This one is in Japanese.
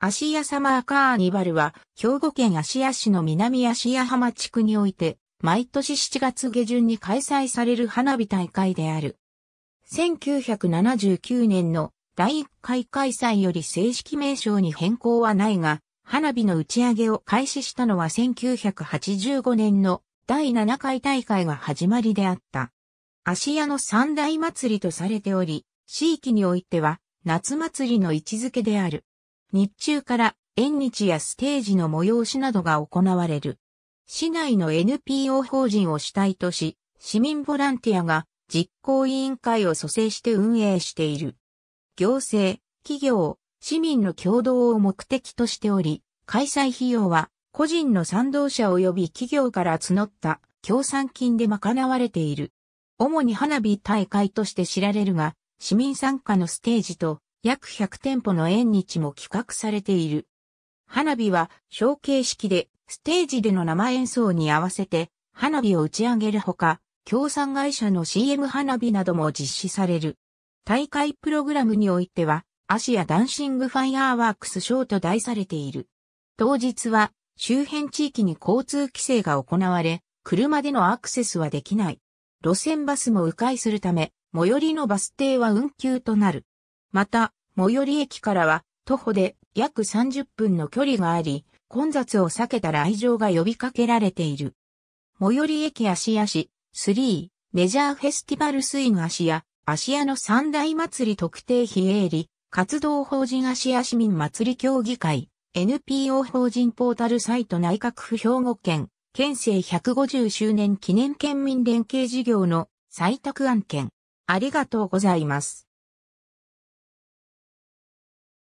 アシアサマーカーニバルは、兵庫県アシア市の南アシア浜地区において、毎年7月下旬に開催される花火大会である。1979年の第1回開催より正式名称に変更はないが、花火の打ち上げを開始したのは1985年の第7回大会が始まりであった。アシアの三大祭りとされており、地域においては夏祭りの位置づけである。日中から縁日やステージの催しなどが行われる。市内の NPO 法人を主体とし、市民ボランティアが実行委員会を蘇生して運営している。行政、企業、市民の共同を目的としており、開催費用は個人の賛同者及び企業から募った協賛金で賄われている。主に花火大会として知られるが、市民参加のステージと約100店舗の縁日も企画されている。花火は、小形式で、ステージでの生演奏に合わせて、花火を打ち上げるほか、協賛会社の CM 花火なども実施される。大会プログラムにおいては、アシアダンシングファイアーワークスショーと題されている。当日は、周辺地域に交通規制が行われ、車でのアクセスはできない。路線バスも迂回するため、最寄りのバス停は運休となる。また、最寄り駅からは徒歩で約30分の距離があり、混雑を避けた来場が呼びかけられている。最寄り駅芦屋市、3、メジャーフェスティバルスイン芦屋、芦屋の三大祭り特定非営利、活動法人芦屋市民祭り協議会、NPO 法人ポータルサイト内閣府兵庫県、県政150周年記念県民連携事業の採択案件。ありがとうございます。